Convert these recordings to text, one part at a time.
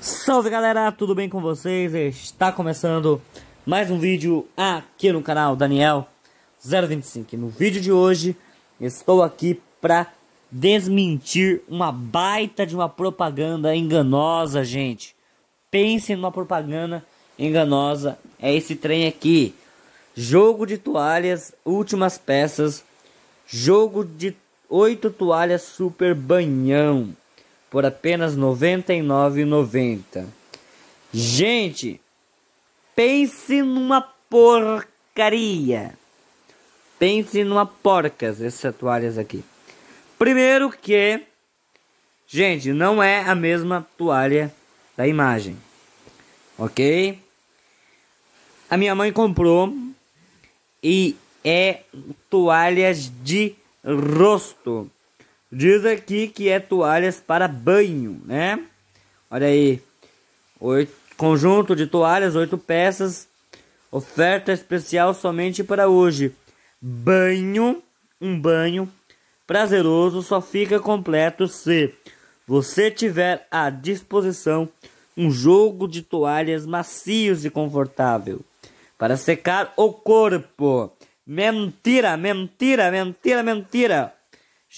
Salve galera, tudo bem com vocês? Está começando mais um vídeo aqui no canal Daniel 025. No vídeo de hoje estou aqui para desmentir uma baita de uma propaganda enganosa, gente. Pense numa propaganda enganosa, é esse trem aqui. Jogo de toalhas, últimas peças. Jogo de oito toalhas super banhão por apenas R$ 99,90. Gente, pense numa porcaria. Pense numa porcas essas toalhas aqui. Primeiro que, gente, não é a mesma toalha da imagem, ok? A minha mãe comprou e é toalhas de rosto. Diz aqui que é toalhas para banho, né? Olha aí. Oito, conjunto de toalhas, oito peças. Oferta especial somente para hoje. Banho, um banho prazeroso só fica completo se você tiver à disposição um jogo de toalhas macios e confortável para secar o corpo. Mentira, mentira, mentira, mentira.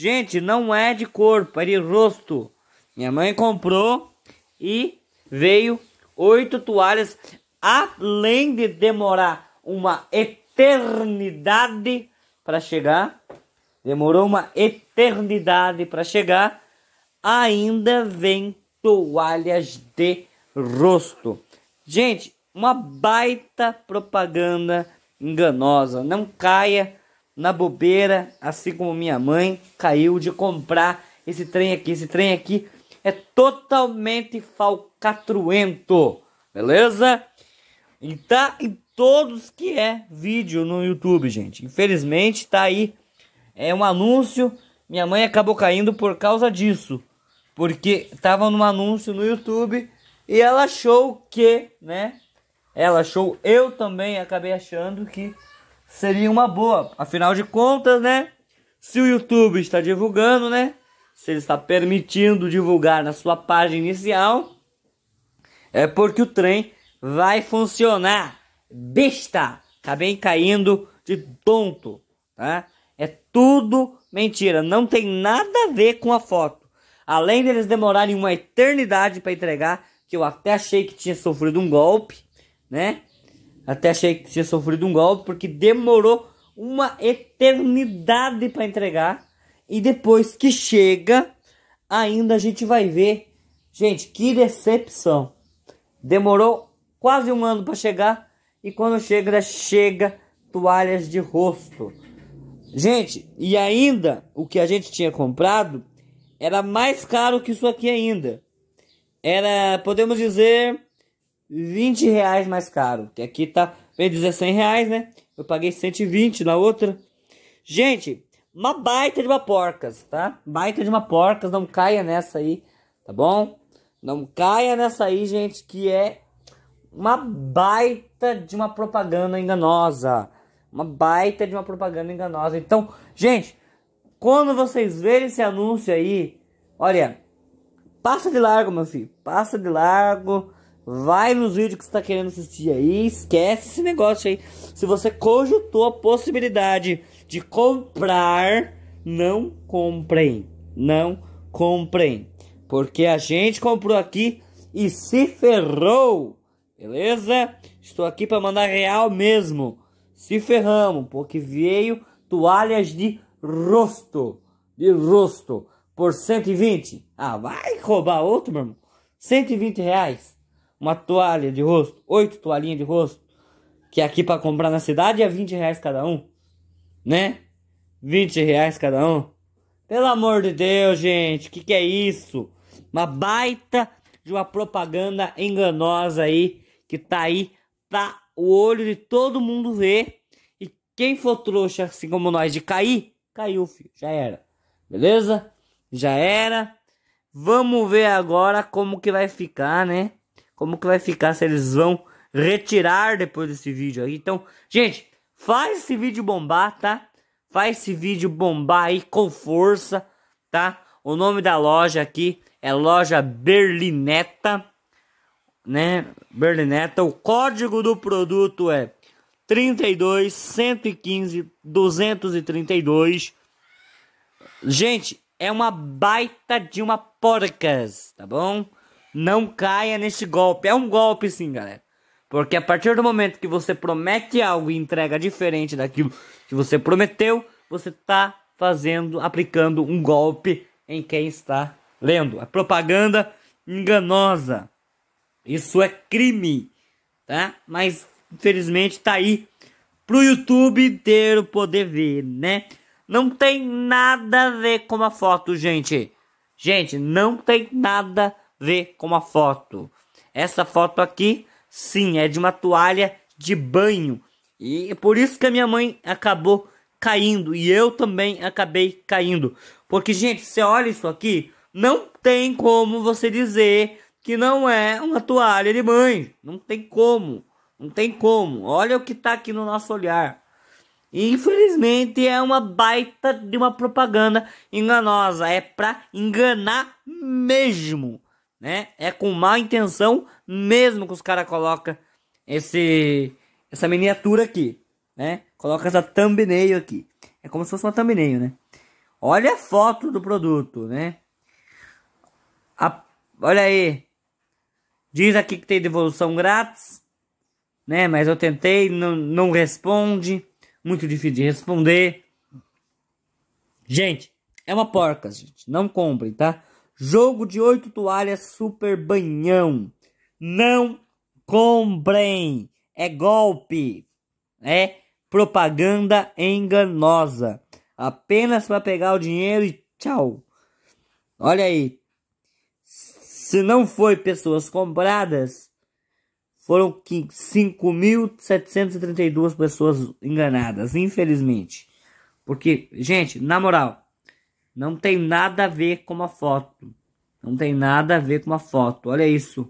Gente, não é de corpo, é de rosto. Minha mãe comprou e veio oito toalhas, além de demorar uma eternidade para chegar. Demorou uma eternidade para chegar. Ainda vem toalhas de rosto. Gente, uma baita propaganda enganosa. Não caia na bobeira, assim como minha mãe caiu de comprar esse trem aqui. Esse trem aqui é totalmente falcatruento, beleza? E tá em todos que é vídeo no YouTube, gente. Infelizmente tá aí é um anúncio. Minha mãe acabou caindo por causa disso, porque tava num anúncio no YouTube e ela achou que, né? Ela achou, eu também acabei achando que seria uma boa. Afinal de contas, né? Se o YouTube está divulgando, né? Se ele está permitindo divulgar na sua página inicial, é porque o trem vai funcionar. Besta! Acabei tá caindo de tonto, tá? É tudo mentira, não tem nada a ver com a foto. Além deles demorarem uma eternidade para entregar, que eu até achei que tinha sofrido um golpe, né? Até achei que tinha sofrido um golpe, porque demorou uma eternidade para entregar. E depois que chega, ainda a gente vai ver. Gente, que decepção! Demorou quase um ano para chegar e quando chega, chega toalhas de rosto. Gente, e ainda o que a gente tinha comprado era mais caro que isso aqui ainda. Era, podemos dizer, 20 reais mais caro. Que aqui tá, vem dizer 100 reais, né? Eu paguei 120 na outra. Gente, uma baita de uma porcas, tá? Baita de uma porcas, não caia nessa aí, tá bom? Não caia nessa aí, gente, que é uma baita de uma propaganda enganosa. Uma baita de uma propaganda enganosa. Então, gente, quando vocês verem esse anúncio aí, olha, passa de largo, meu filho. Passa de largo. Vai nos vídeos que você tá querendo assistir aí, esquece esse negócio aí. Se você cogitou a possibilidade de comprar, não comprem. Não comprem. Porque a gente comprou aqui e se ferrou. Beleza? Estou aqui para mandar real mesmo. Se ferramos, porque veio toalhas de rosto. De rosto. Por 120. Ah, vai roubar outro, meu irmão. 120 reais uma toalha de rosto, oito toalhinhas de rosto, que é aqui para comprar na cidade é 20 reais cada um, né? 20 reais cada um. Pelo amor de Deus, gente, que que é isso? Uma baita de uma propaganda enganosa aí, que tá aí pra o olho de todo mundo ver. E quem for trouxa, assim como nós, de cair, caiu, filho, já era. Beleza? Já era. Vamos ver agora como que vai ficar, né? Como que vai ficar se eles vão retirar depois desse vídeo aí? Então, gente, faz esse vídeo bombar, tá? Faz esse vídeo bombar aí com força, tá? O nome da loja aqui é Loja Berlineta, né? Berlineta. O código do produto é 32 115 232. Gente, é uma baita de uma porcas, tá bom? Não caia neste golpe. É um golpe sim, galera. Porque a partir do momento que você promete algo e entrega diferente daquilo que você prometeu, você está fazendo, aplicando um golpe em quem está lendo. É propaganda enganosa. Isso é crime, tá? Mas infelizmente tá aí pro YouTube inteiro poder ver, né? Não tem nada a ver com a foto, gente. Gente, não tem nada a ver com a foto. Essa foto aqui, sim, é de uma toalha de banho. E é por isso que a minha mãe acabou caindo e eu também acabei caindo. Porque, gente, você olha isso aqui, não tem como você dizer que não é uma toalha de banho. Não tem como. Não tem como. Olha o que tá aqui no nosso olhar. infelizmente é uma baita de uma propaganda enganosa. É pra enganar mesmo né? É com má intenção mesmo que os caras colocam esse essa miniatura aqui, né? Coloca essa thumbnail aqui. É como se fosse uma thumbnail, né? Olha a foto do produto, né? A, olha aí. Diz aqui que tem devolução grátis, né? Mas eu tentei, não, não responde. Muito difícil de responder. Gente, é uma porca, gente. Não comprem, tá? Jogo de oito toalhas super banhão. Não comprem. É golpe. É propaganda enganosa. Apenas para pegar o dinheiro e tchau. Olha aí. Se não foi pessoas compradas, foram 5.732 pessoas enganadas, infelizmente. Porque, gente, na moral, não tem nada a ver com uma foto. Não tem nada a ver com uma foto. Olha isso.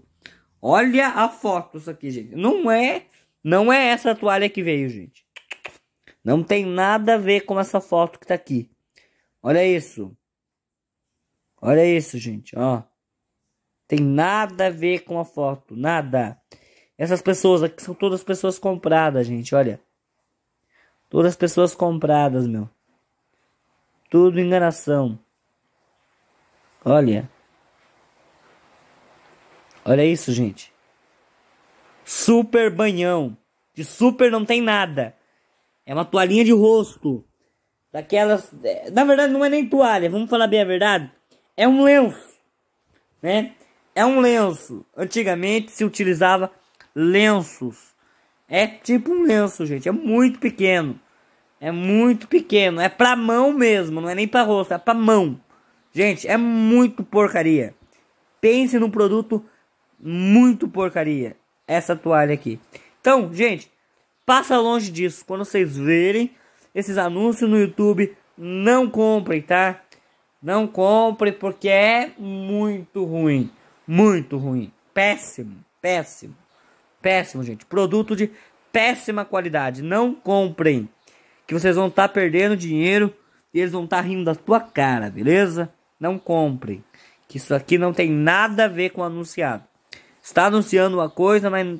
Olha a foto isso aqui, gente. Não é, não é essa toalha que veio, gente. Não tem nada a ver com essa foto que tá aqui. Olha isso. Olha isso, gente, ó. Tem nada a ver com a foto, nada. Essas pessoas aqui são todas pessoas compradas, gente, olha. Todas pessoas compradas, meu tudo enganação. Olha. Olha isso, gente. Super banhão. De super não tem nada. É uma toalhinha de rosto. Daquelas. É, na verdade, não é nem toalha, vamos falar bem a verdade. É um lenço. Né? É um lenço. Antigamente se utilizava lenços. É tipo um lenço, gente. É muito pequeno. É muito pequeno. É pra mão mesmo. Não é nem pra rosto. É pra mão. Gente, é muito porcaria. Pense num produto muito porcaria. Essa toalha aqui. Então, gente, passa longe disso. Quando vocês verem esses anúncios no YouTube, não comprem, tá? Não compre porque é muito ruim. Muito ruim. Péssimo, péssimo. Péssimo, gente. Produto de péssima qualidade. Não comprem que vocês vão estar tá perdendo dinheiro e eles vão estar tá rindo da tua cara, beleza? Não comprem, que isso aqui não tem nada a ver com anunciado. Está anunciando uma coisa, mas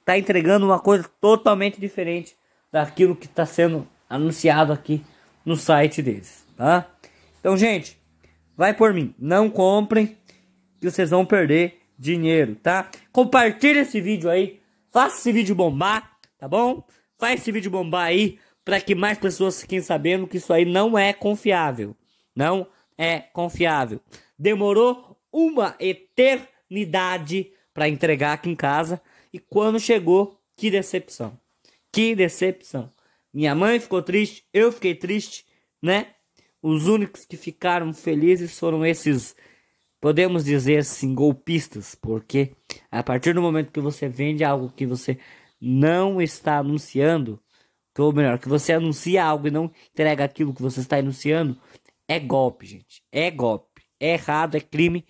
está entregando uma coisa totalmente diferente daquilo que está sendo anunciado aqui no site deles, tá? Então, gente, vai por mim, não comprem que vocês vão perder dinheiro, tá? Compartilha esse vídeo aí, faça esse vídeo bombar, tá bom? Faz esse vídeo bombar aí para que mais pessoas fiquem sabendo que isso aí não é confiável. Não é confiável. Demorou uma eternidade para entregar aqui em casa e quando chegou, que decepção. Que decepção. Minha mãe ficou triste, eu fiquei triste, né? Os únicos que ficaram felizes foram esses, podemos dizer assim, golpistas, porque a partir do momento que você vende algo que você não está anunciando, então, ou melhor, que você anuncia algo e não entrega aquilo que você está anunciando, é golpe, gente. É golpe. É errado, é crime.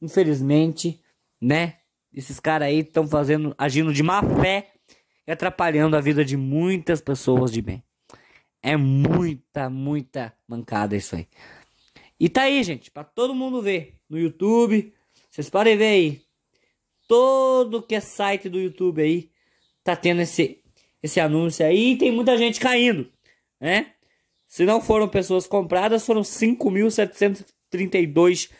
Infelizmente, né? Esses caras aí estão fazendo, agindo de má fé e atrapalhando a vida de muitas pessoas de bem. É muita, muita mancada isso aí. E tá aí, gente, para todo mundo ver no YouTube. Vocês podem ver aí. Todo que é site do YouTube aí tá tendo esse esse anúncio aí. E tem muita gente caindo, né? Se não foram pessoas compradas, foram 5.732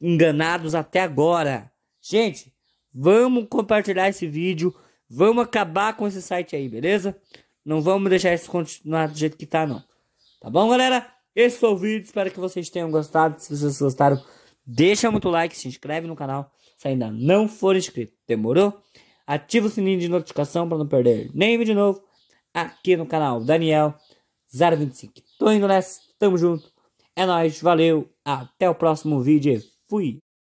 enganados até agora. Gente, vamos compartilhar esse vídeo. Vamos acabar com esse site aí, beleza? Não vamos deixar isso continuar do jeito que tá, não. Tá bom, galera? Esse foi o vídeo. Espero que vocês tenham gostado. Se vocês gostaram, deixa muito like, se inscreve no canal. Se ainda não for inscrito, demorou? ativa o sininho de notificação para não perder nenhum de novo aqui no canal Daniel 025. Tô indo nessa, tamo junto. É nóis, valeu, até o próximo vídeo. Fui!